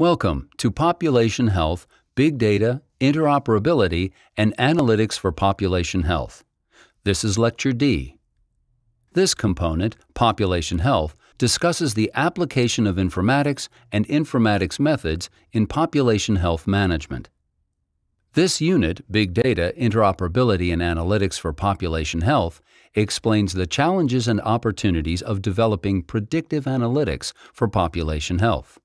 Welcome to Population Health Big Data, Interoperability, and Analytics for Population Health. This is Lecture D. This component, Population Health, discusses the application of informatics and informatics methods in population health management. This unit, Big Data, Interoperability and Analytics for Population Health, explains the challenges and opportunities of developing predictive analytics for population health.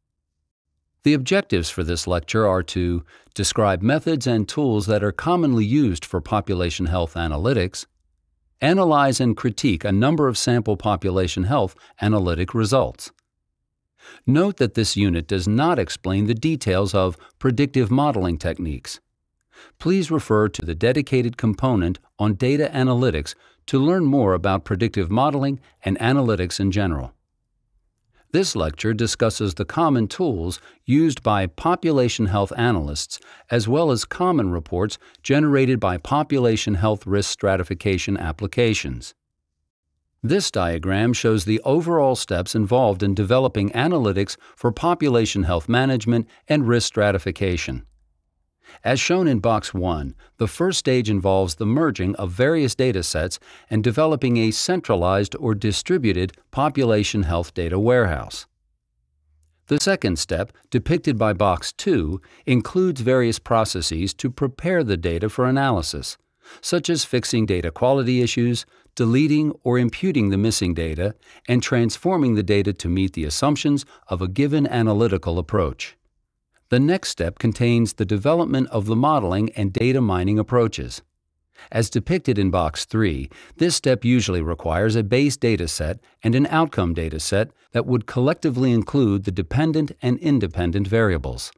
The objectives for this lecture are to describe methods and tools that are commonly used for population health analytics, analyze and critique a number of sample population health analytic results. Note that this unit does not explain the details of predictive modeling techniques. Please refer to the dedicated component on data analytics to learn more about predictive modeling and analytics in general. This lecture discusses the common tools used by population health analysts, as well as common reports generated by population health risk stratification applications. This diagram shows the overall steps involved in developing analytics for population health management and risk stratification. As shown in Box 1, the first stage involves the merging of various data sets and developing a centralized or distributed population health data warehouse. The second step, depicted by Box 2, includes various processes to prepare the data for analysis, such as fixing data quality issues, deleting or imputing the missing data, and transforming the data to meet the assumptions of a given analytical approach. The next step contains the development of the modeling and data mining approaches. As depicted in Box 3, this step usually requires a base dataset and an outcome dataset that would collectively include the dependent and independent variables.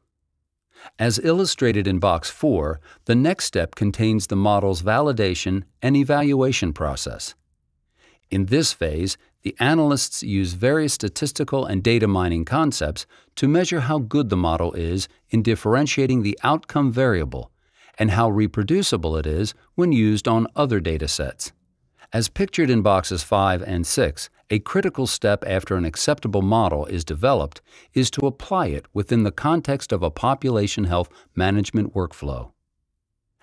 As illustrated in Box 4, the next step contains the model's validation and evaluation process. In this phase, the analysts use various statistical and data mining concepts to measure how good the model is in differentiating the outcome variable and how reproducible it is when used on other data sets, As pictured in boxes 5 and 6, a critical step after an acceptable model is developed is to apply it within the context of a population health management workflow.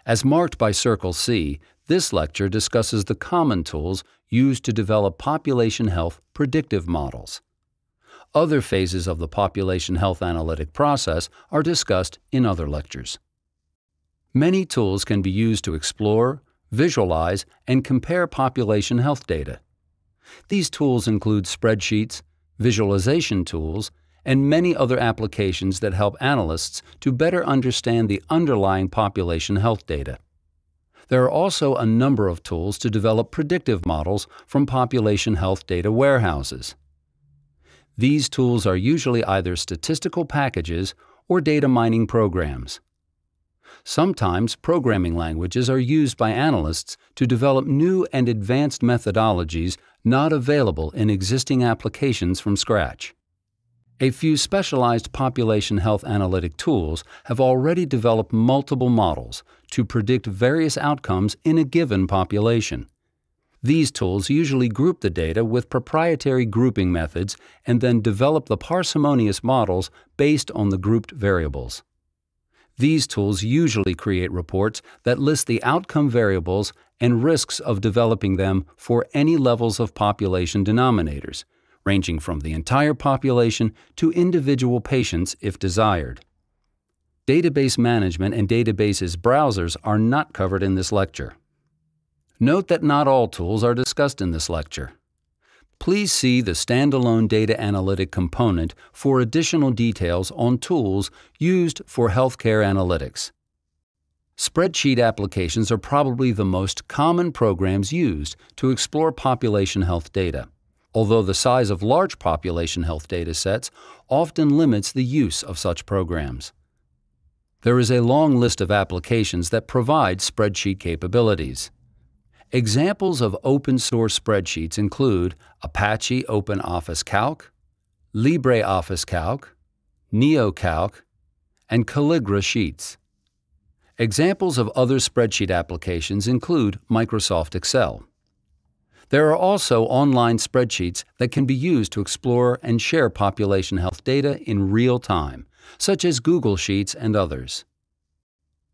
As marked by circle C, this lecture discusses the common tools used to develop population health predictive models. Other phases of the population health analytic process are discussed in other lectures. Many tools can be used to explore, visualize, and compare population health data. These tools include spreadsheets, visualization tools, and many other applications that help analysts to better understand the underlying population health data. There are also a number of tools to develop predictive models from population health data warehouses. These tools are usually either statistical packages or data mining programs. Sometimes programming languages are used by analysts to develop new and advanced methodologies not available in existing applications from scratch. A few specialized population health analytic tools have already developed multiple models to predict various outcomes in a given population. These tools usually group the data with proprietary grouping methods and then develop the parsimonious models based on the grouped variables. These tools usually create reports that list the outcome variables and risks of developing them for any levels of population denominators, ranging from the entire population to individual patients if desired. Database management and databases browsers are not covered in this lecture. Note that not all tools are discussed in this lecture. Please see the standalone data analytic component for additional details on tools used for healthcare analytics. Spreadsheet applications are probably the most common programs used to explore population health data, although the size of large population health data sets often limits the use of such programs. There is a long list of applications that provide spreadsheet capabilities. Examples of open source spreadsheets include Apache OpenOffice Calc, LibreOffice Calc, NeoCalc, and Caligra Sheets. Examples of other spreadsheet applications include Microsoft Excel. There are also online spreadsheets that can be used to explore and share population health data in real time, such as Google Sheets and others.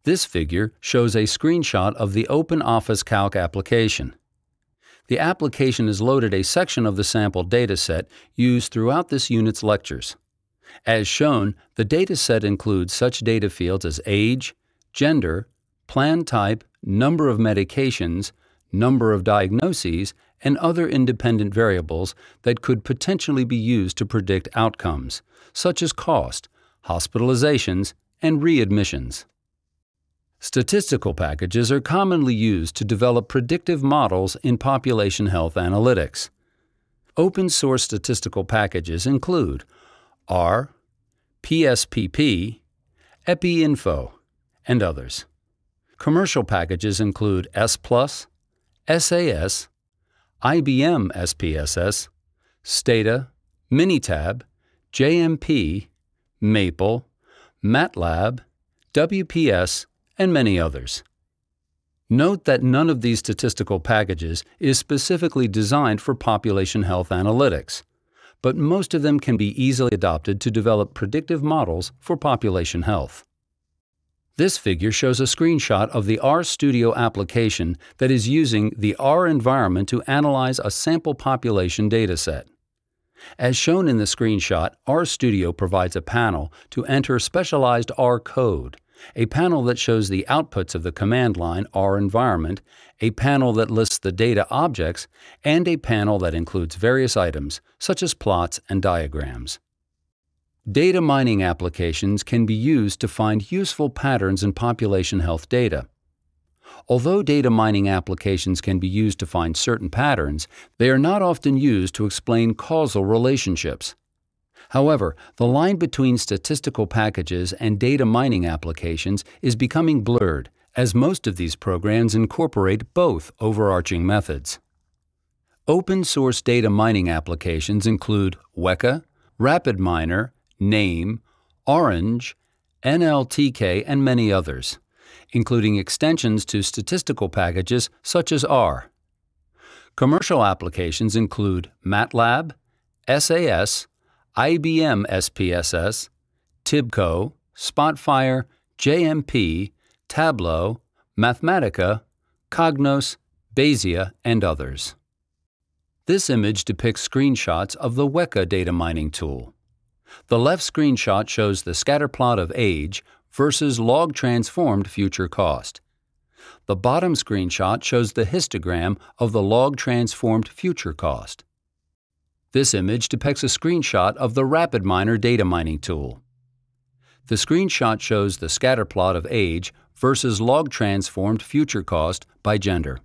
This figure shows a screenshot of the Open Office Calc application. The application has loaded a section of the sample dataset used throughout this unit's lectures. As shown, the dataset includes such data fields as age, gender, plan type, number of medications, number of diagnoses, and other independent variables that could potentially be used to predict outcomes, such as cost, hospitalizations, and readmissions. Statistical packages are commonly used to develop predictive models in population health analytics. Open source statistical packages include R, PSPP, EpiInfo, and others. Commercial packages include S+, SAS, IBM SPSS, Stata, Minitab, JMP, Maple, MATLAB, WPS, and many others. Note that none of these statistical packages is specifically designed for population health analytics, but most of them can be easily adopted to develop predictive models for population health. This figure shows a screenshot of the RStudio application that is using the R environment to analyze a sample population dataset. As shown in the screenshot, RStudio provides a panel to enter specialized R code, a panel that shows the outputs of the command line R environment, a panel that lists the data objects, and a panel that includes various items, such as plots and diagrams. Data mining applications can be used to find useful patterns in population health data. Although data mining applications can be used to find certain patterns, they are not often used to explain causal relationships. However, the line between statistical packages and data mining applications is becoming blurred, as most of these programs incorporate both overarching methods. Open source data mining applications include Weka, RapidMiner, NAME, Orange, NLTK, and many others including extensions to statistical packages such as R. Commercial applications include MATLAB, SAS, IBM SPSS, TIBCO, Spotfire, JMP, Tableau, Mathematica, Cognos, Bayesia, and others. This image depicts screenshots of the Weka data mining tool. The left screenshot shows the scatter plot of age, versus log transformed future cost. The bottom screenshot shows the histogram of the log transformed future cost. This image depicts a screenshot of the RapidMiner data mining tool. The screenshot shows the scatter plot of age versus log transformed future cost by gender.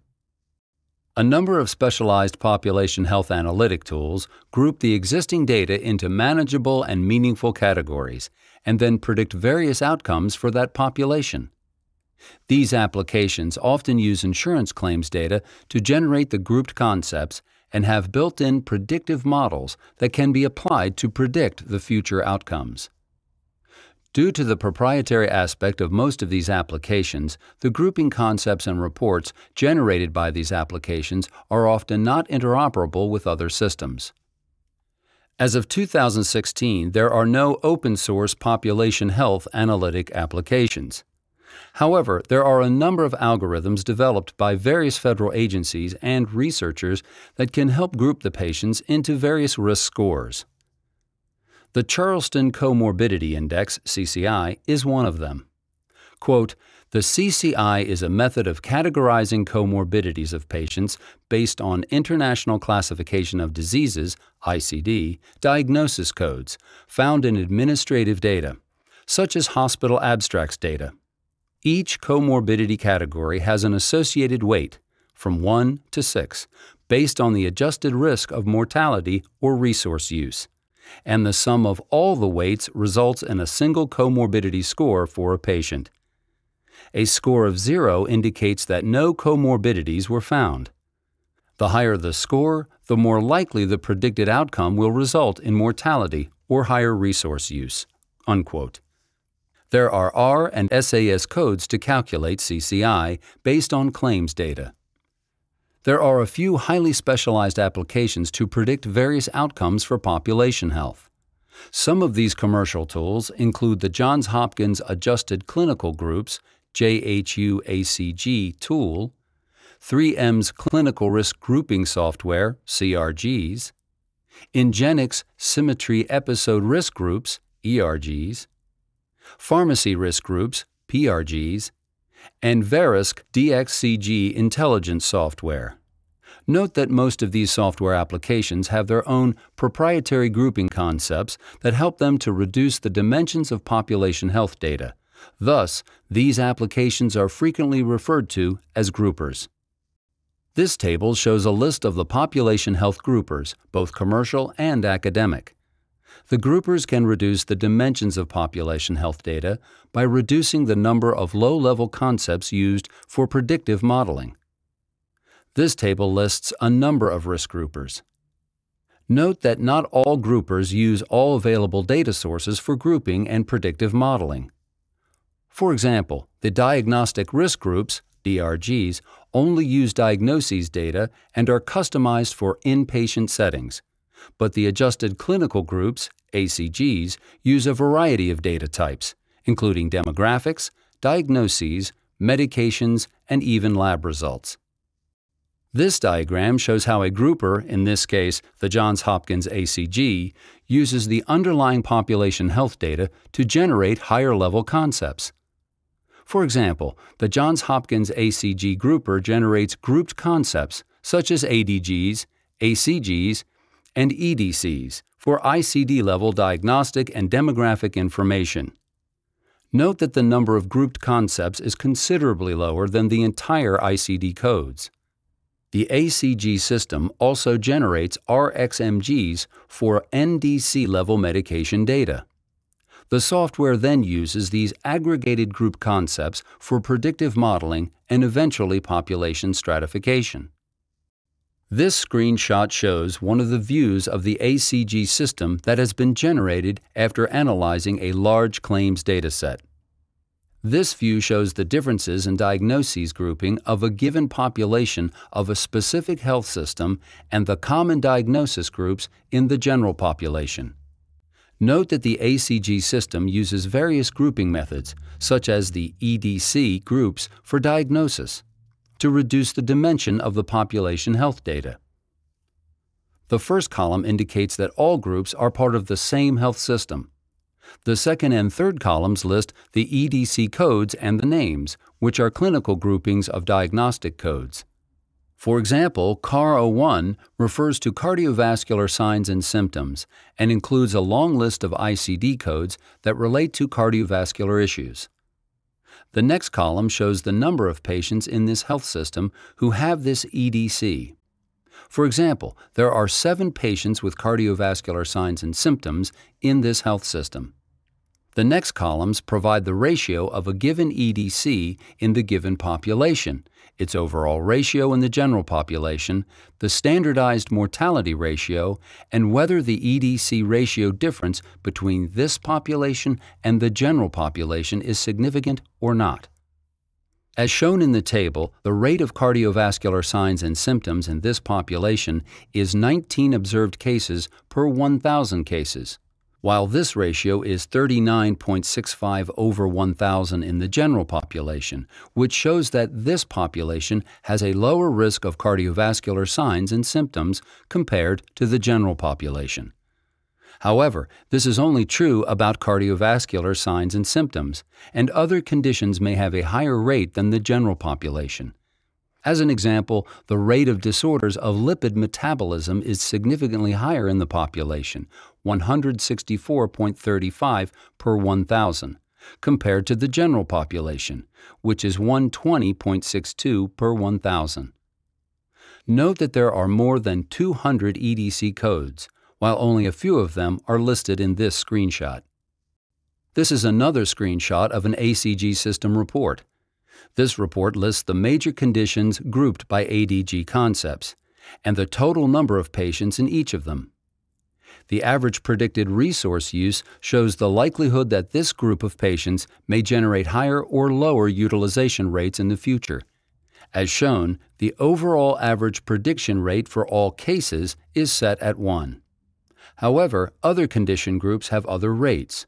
A number of specialized population health analytic tools group the existing data into manageable and meaningful categories and then predict various outcomes for that population. These applications often use insurance claims data to generate the grouped concepts and have built in predictive models that can be applied to predict the future outcomes. Due to the proprietary aspect of most of these applications, the grouping concepts and reports generated by these applications are often not interoperable with other systems. As of 2016, there are no open source population health analytic applications. However, there are a number of algorithms developed by various federal agencies and researchers that can help group the patients into various risk scores. The Charleston Comorbidity Index, CCI, is one of them. Quote, the CCI is a method of categorizing comorbidities of patients based on International Classification of Diseases ICD, diagnosis codes found in administrative data, such as hospital abstracts data. Each comorbidity category has an associated weight, from 1 to 6, based on the adjusted risk of mortality or resource use. And the sum of all the weights results in a single comorbidity score for a patient a score of zero indicates that no comorbidities were found. The higher the score, the more likely the predicted outcome will result in mortality or higher resource use. Unquote. There are R and SAS codes to calculate CCI based on claims data. There are a few highly specialized applications to predict various outcomes for population health. Some of these commercial tools include the Johns Hopkins Adjusted Clinical Groups JHUACG tool, 3M's clinical risk grouping software, CRGs, Ingenix symmetry episode risk groups, ERGs, pharmacy risk groups, PRGs, and Verisk DXCG intelligence software. Note that most of these software applications have their own proprietary grouping concepts that help them to reduce the dimensions of population health data, Thus, these applications are frequently referred to as groupers. This table shows a list of the population health groupers, both commercial and academic. The groupers can reduce the dimensions of population health data by reducing the number of low-level concepts used for predictive modeling. This table lists a number of risk groupers. Note that not all groupers use all available data sources for grouping and predictive modeling. For example, the diagnostic risk groups, DRGs, only use diagnoses data and are customized for inpatient settings. But the adjusted clinical groups, ACGs, use a variety of data types, including demographics, diagnoses, medications, and even lab results. This diagram shows how a grouper, in this case the Johns Hopkins ACG, uses the underlying population health data to generate higher level concepts. For example, the Johns Hopkins ACG grouper generates grouped concepts such as ADGs, ACGs, and EDCs for ICD-level diagnostic and demographic information. Note that the number of grouped concepts is considerably lower than the entire ICD codes. The ACG system also generates RXMGs for NDC-level medication data. The software then uses these aggregated group concepts for predictive modeling and eventually population stratification. This screenshot shows one of the views of the ACG system that has been generated after analyzing a large claims dataset. This view shows the differences in diagnoses grouping of a given population of a specific health system and the common diagnosis groups in the general population. Note that the ACG system uses various grouping methods, such as the EDC groups for diagnosis, to reduce the dimension of the population health data. The first column indicates that all groups are part of the same health system. The second and third columns list the EDC codes and the names, which are clinical groupings of diagnostic codes. For example, CAR01 refers to cardiovascular signs and symptoms and includes a long list of ICD codes that relate to cardiovascular issues. The next column shows the number of patients in this health system who have this EDC. For example, there are seven patients with cardiovascular signs and symptoms in this health system. The next columns provide the ratio of a given EDC in the given population, its overall ratio in the general population, the standardized mortality ratio, and whether the EDC ratio difference between this population and the general population is significant or not. As shown in the table, the rate of cardiovascular signs and symptoms in this population is 19 observed cases per 1,000 cases, while this ratio is 39.65 over 1,000 in the general population, which shows that this population has a lower risk of cardiovascular signs and symptoms compared to the general population. However, this is only true about cardiovascular signs and symptoms, and other conditions may have a higher rate than the general population. As an example, the rate of disorders of lipid metabolism is significantly higher in the population, 164.35 per 1,000, compared to the general population, which is 120.62 per 1,000. Note that there are more than 200 EDC codes, while only a few of them are listed in this screenshot. This is another screenshot of an ACG system report. This report lists the major conditions grouped by ADG concepts and the total number of patients in each of them. The average predicted resource use shows the likelihood that this group of patients may generate higher or lower utilization rates in the future. As shown, the overall average prediction rate for all cases is set at 1. However, other condition groups have other rates.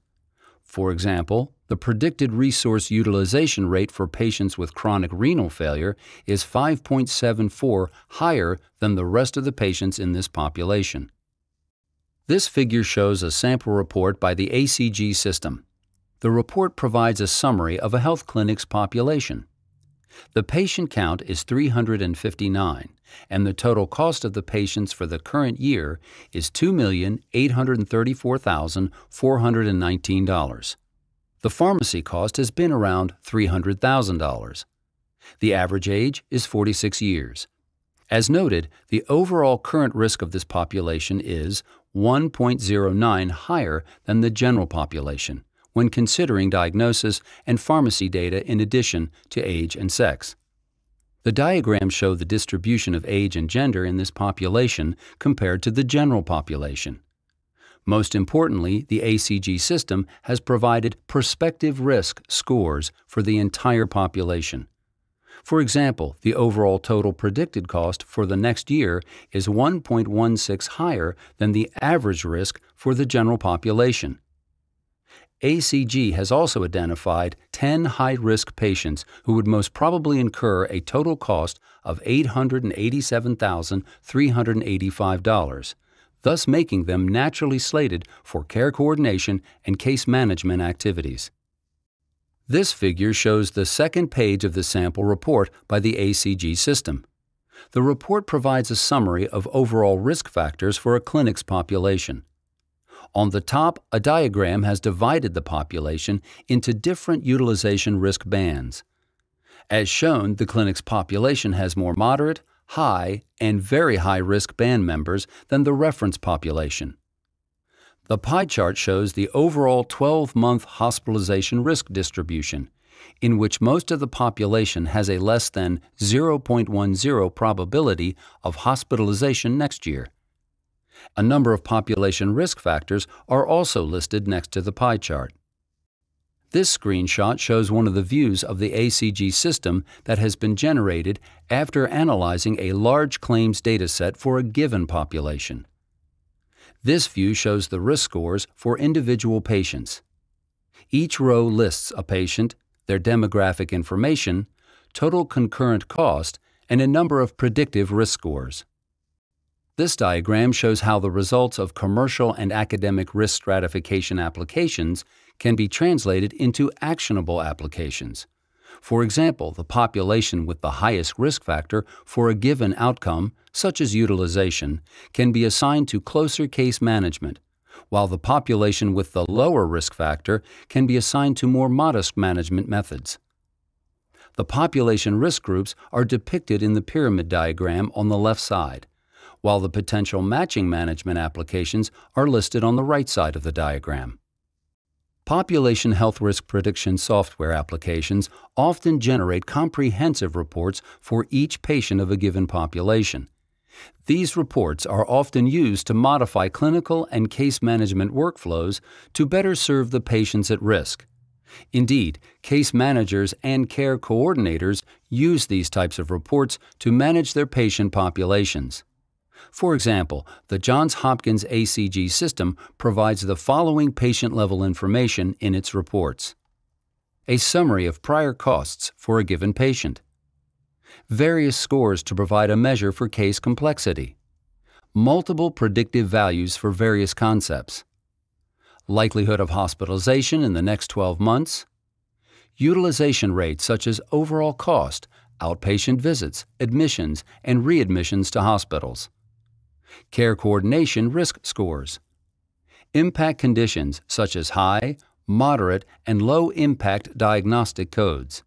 For example, the predicted resource utilization rate for patients with chronic renal failure is 5.74 higher than the rest of the patients in this population. This figure shows a sample report by the ACG system. The report provides a summary of a health clinic's population. The patient count is 359, and the total cost of the patients for the current year is $2,834,419. The pharmacy cost has been around $300,000. The average age is 46 years. As noted, the overall current risk of this population is 1.09 higher than the general population, when considering diagnosis and pharmacy data in addition to age and sex. The diagrams show the distribution of age and gender in this population compared to the general population. Most importantly, the ACG system has provided prospective risk scores for the entire population. For example, the overall total predicted cost for the next year is 1.16 higher than the average risk for the general population, ACG has also identified 10 high risk patients who would most probably incur a total cost of $887,385, thus making them naturally slated for care coordination and case management activities. This figure shows the second page of the sample report by the ACG system. The report provides a summary of overall risk factors for a clinic's population. On the top, a diagram has divided the population into different utilization risk bands. As shown, the clinic's population has more moderate, high, and very high risk band members than the reference population. The pie chart shows the overall 12 month hospitalization risk distribution, in which most of the population has a less than 0.10 probability of hospitalization next year. A number of population risk factors are also listed next to the pie chart. This screenshot shows one of the views of the ACG system that has been generated after analyzing a large claims dataset for a given population. This view shows the risk scores for individual patients. Each row lists a patient, their demographic information, total concurrent cost, and a number of predictive risk scores. This diagram shows how the results of commercial and academic risk stratification applications can be translated into actionable applications. For example, the population with the highest risk factor for a given outcome, such as utilization, can be assigned to closer case management, while the population with the lower risk factor can be assigned to more modest management methods. The population risk groups are depicted in the pyramid diagram on the left side while the potential matching management applications are listed on the right side of the diagram. Population health risk prediction software applications often generate comprehensive reports for each patient of a given population. These reports are often used to modify clinical and case management workflows to better serve the patients at risk. Indeed, case managers and care coordinators use these types of reports to manage their patient populations. For example, the Johns Hopkins ACG system provides the following patient-level information in its reports. A summary of prior costs for a given patient. Various scores to provide a measure for case complexity. Multiple predictive values for various concepts. Likelihood of hospitalization in the next 12 months. Utilization rates such as overall cost, outpatient visits, admissions, and readmissions to hospitals care coordination risk scores. Impact conditions such as high, moderate, and low impact diagnostic codes.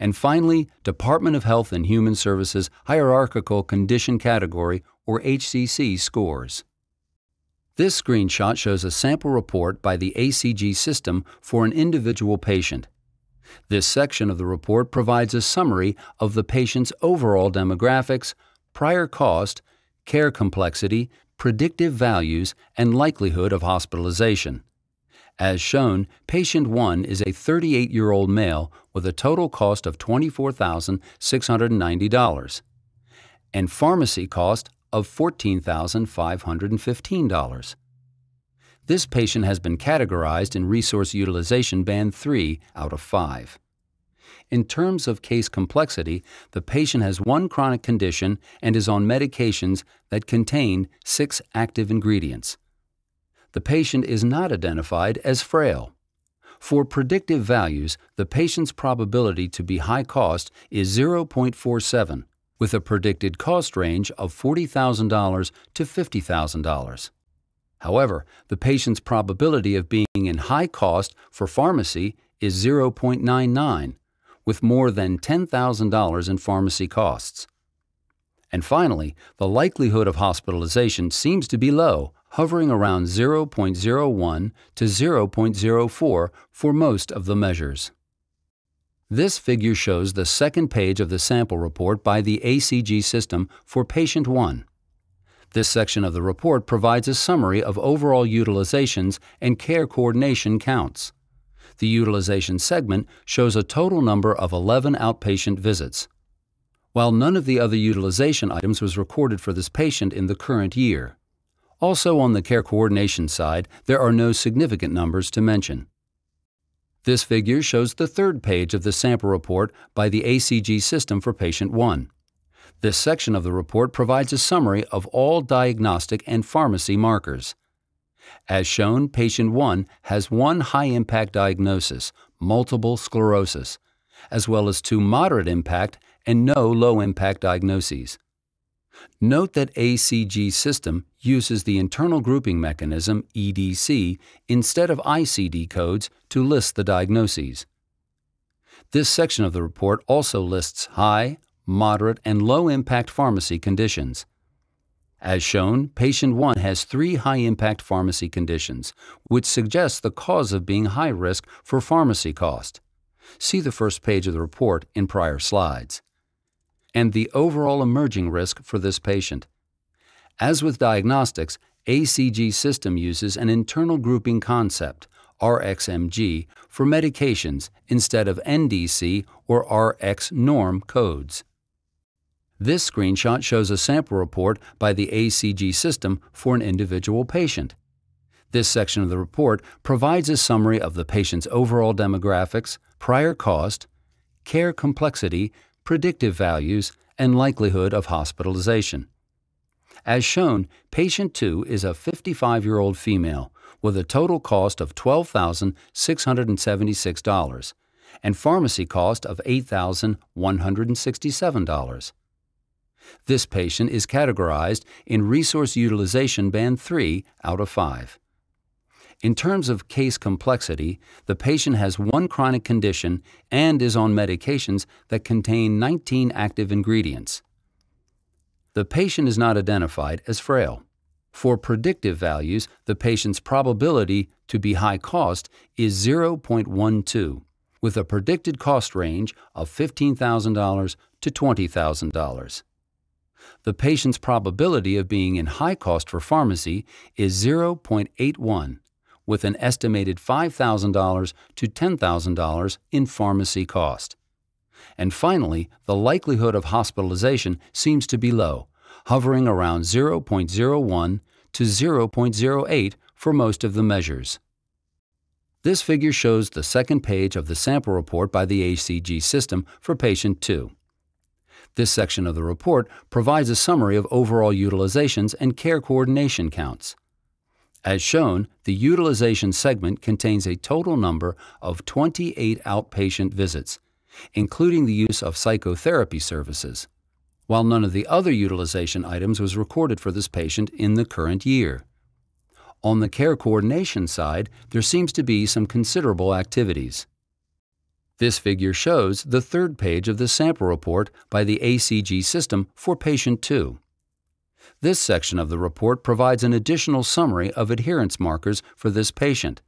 And finally, Department of Health and Human Services Hierarchical Condition Category, or HCC, scores. This screenshot shows a sample report by the ACG system for an individual patient. This section of the report provides a summary of the patient's overall demographics, prior cost, care complexity, predictive values, and likelihood of hospitalization. As shown, patient 1 is a 38 year old male with a total cost of $24,690 and pharmacy cost of $14,515. This patient has been categorized in Resource Utilization Band 3 out of 5. In terms of case complexity, the patient has one chronic condition and is on medications that contain six active ingredients. The patient is not identified as frail. For predictive values, the patient's probability to be high cost is 0.47, with a predicted cost range of $40,000 to $50,000. However, the patient's probability of being in high cost for pharmacy is 0.99, with more than $10,000 in pharmacy costs. And finally, the likelihood of hospitalization seems to be low, hovering around 0.01 to 0.04 for most of the measures. This figure shows the second page of the sample report by the ACG system for patient 1. This section of the report provides a summary of overall utilizations and care coordination counts the utilization segment shows a total number of 11 outpatient visits. While none of the other utilization items was recorded for this patient in the current year. Also on the care coordination side, there are no significant numbers to mention. This figure shows the third page of the sample report by the ACG system for patient 1. This section of the report provides a summary of all diagnostic and pharmacy markers. As shown, patient 1 has one high impact diagnosis, multiple sclerosis, as well as two moderate impact and no low impact diagnoses. Note that ACG system uses the internal grouping mechanism EDC instead of ICD codes to list the diagnoses. This section of the report also lists high, moderate, and low impact pharmacy conditions. As shown, patient 1 has three high impact pharmacy conditions, which suggests the cause of being high risk for pharmacy cost. See the first page of the report in prior slides. And the overall emerging risk for this patient. As with diagnostics, ACG system uses an internal grouping concept, RXMG, for medications instead of NDC or RX norm codes. This screenshot shows a sample report by the ACG system for an individual patient. This section of the report provides a summary of the patient's overall demographics, prior cost, care complexity, predictive values, and likelihood of hospitalization. As shown, patient 2 is a 55 year old female with a total cost of $12,676 and pharmacy cost of $8,167. This patient is categorized in Resource Utilization Band 3 out of 5. In terms of case complexity, the patient has one chronic condition and is on medications that contain 19 active ingredients. The patient is not identified as frail. For predictive values, the patient's probability to be high cost is 0.12, with a predicted cost range of $15,000 to $20,000 the patient's probability of being in high cost for pharmacy is 0.81, with an estimated $5,000 to $10,000 in pharmacy cost. And finally, the likelihood of hospitalization seems to be low, hovering around 0.01 to 0.08 for most of the measures. This figure shows the second page of the sample report by the ACG system for patient 2. This section of the report provides a summary of overall utilizations and care coordination counts. As shown, the utilization segment contains a total number of 28 outpatient visits, including the use of psychotherapy services, while none of the other utilization items was recorded for this patient in the current year. On the care coordination side, there seems to be some considerable activities. This figure shows the third page of the sample report by the ACG system for patient 2. This section of the report provides an additional summary of adherence markers for this patient,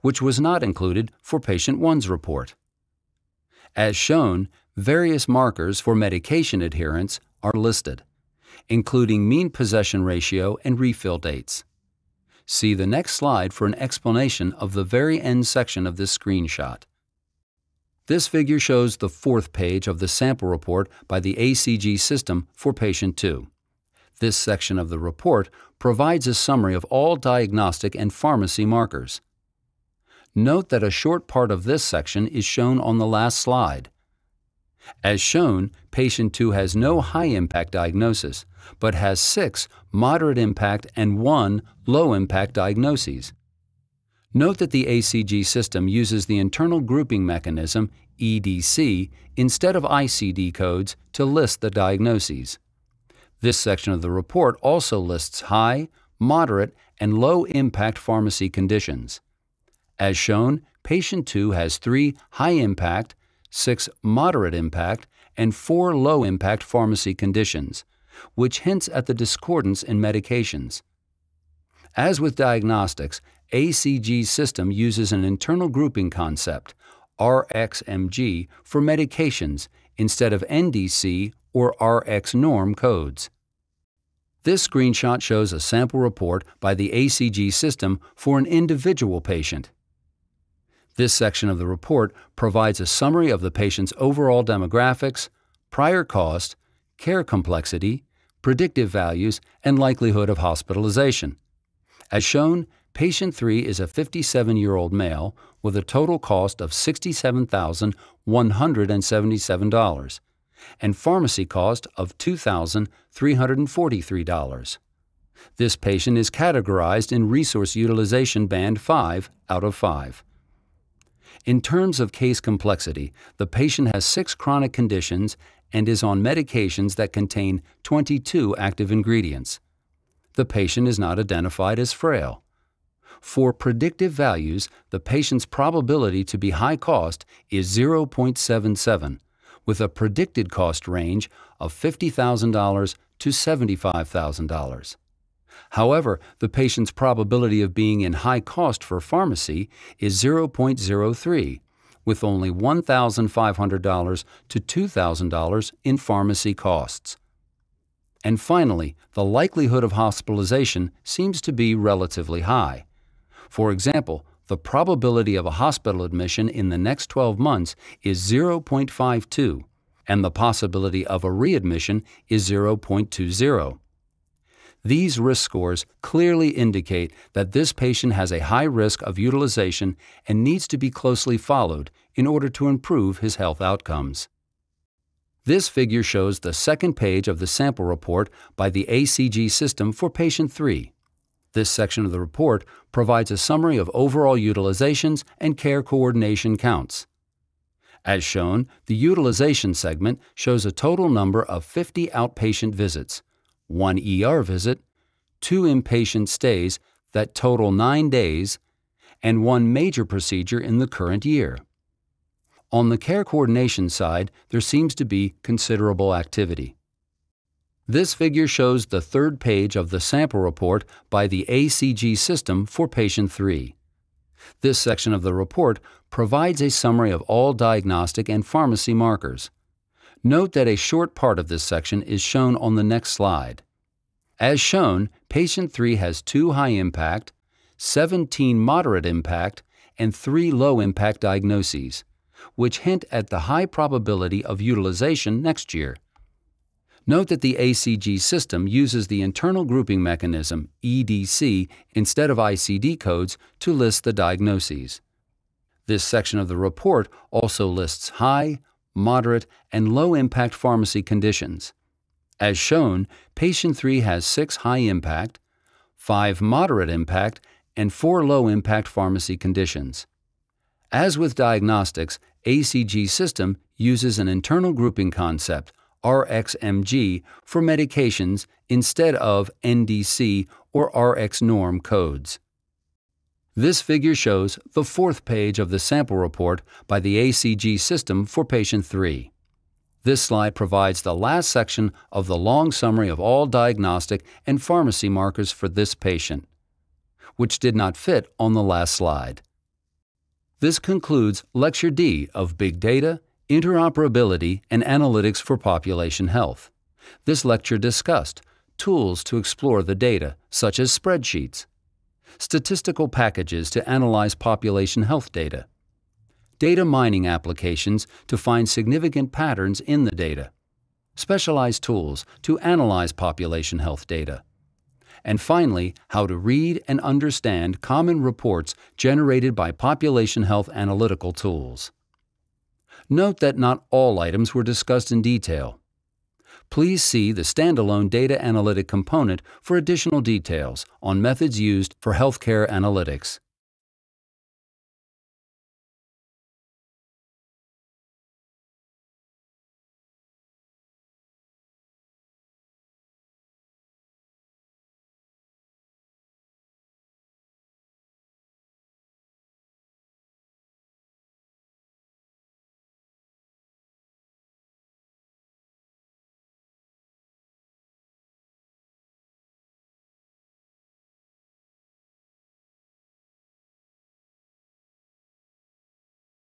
which was not included for patient 1's report. As shown, various markers for medication adherence are listed, including mean possession ratio and refill dates. See the next slide for an explanation of the very end section of this screenshot. This figure shows the fourth page of the sample report by the ACG system for patient 2. This section of the report provides a summary of all diagnostic and pharmacy markers. Note that a short part of this section is shown on the last slide. As shown, patient 2 has no high-impact diagnosis, but has six moderate-impact and one low-impact diagnoses. Note that the ACG system uses the internal grouping mechanism, EDC, instead of ICD codes to list the diagnoses. This section of the report also lists high, moderate, and low impact pharmacy conditions. As shown, patient 2 has three high impact, six moderate impact, and four low impact pharmacy conditions, which hints at the discordance in medications. As with diagnostics, ACG's system uses an internal grouping concept, RXMG, for medications instead of NDC or RX norm codes. This screenshot shows a sample report by the ACG system for an individual patient. This section of the report provides a summary of the patient's overall demographics, prior cost, care complexity, predictive values, and likelihood of hospitalization. As shown, Patient 3 is a 57 year old male with a total cost of $67,177 and pharmacy cost of $2,343. This patient is categorized in Resource Utilization Band 5 out of 5. In terms of case complexity, the patient has six chronic conditions and is on medications that contain 22 active ingredients. The patient is not identified as frail. For predictive values, the patient's probability to be high cost is 0.77, with a predicted cost range of $50,000 to $75,000. However, the patient's probability of being in high cost for pharmacy is 0.03, with only $1,500 to $2,000 in pharmacy costs. And finally, the likelihood of hospitalization seems to be relatively high. For example, the probability of a hospital admission in the next 12 months is 0.52, and the possibility of a readmission is 0.20. These risk scores clearly indicate that this patient has a high risk of utilization and needs to be closely followed in order to improve his health outcomes. This figure shows the second page of the sample report by the ACG system for patient 3. This section of the report provides a summary of overall utilizations and care coordination counts. As shown, the utilization segment shows a total number of 50 outpatient visits, 1 ER visit, 2 inpatient stays that total 9 days, and 1 major procedure in the current year. On the care coordination side, there seems to be considerable activity. This figure shows the third page of the sample report by the ACG system for patient 3. This section of the report provides a summary of all diagnostic and pharmacy markers. Note that a short part of this section is shown on the next slide. As shown, patient 3 has 2 high impact, 17 moderate impact, and 3 low impact diagnoses, which hint at the high probability of utilization next year. Note that the ACG system uses the internal grouping mechanism, EDC, instead of ICD codes to list the diagnoses. This section of the report also lists high, moderate, and low-impact pharmacy conditions. As shown, patient 3 has 6 high-impact, 5 moderate-impact, and 4 low-impact pharmacy conditions. As with diagnostics, ACG system uses an internal grouping concept, RXMG for medications instead of NDC or RX norm codes. This figure shows the fourth page of the sample report by the ACG system for patient 3. This slide provides the last section of the long summary of all diagnostic and pharmacy markers for this patient, which did not fit on the last slide. This concludes Lecture D of Big Data interoperability and analytics for population health. This lecture discussed tools to explore the data, such as spreadsheets, statistical packages to analyze population health data, data mining applications to find significant patterns in the data, specialized tools to analyze population health data, and finally, how to read and understand common reports generated by population health analytical tools. Note that not all items were discussed in detail. Please see the standalone data analytic component for additional details on methods used for healthcare analytics.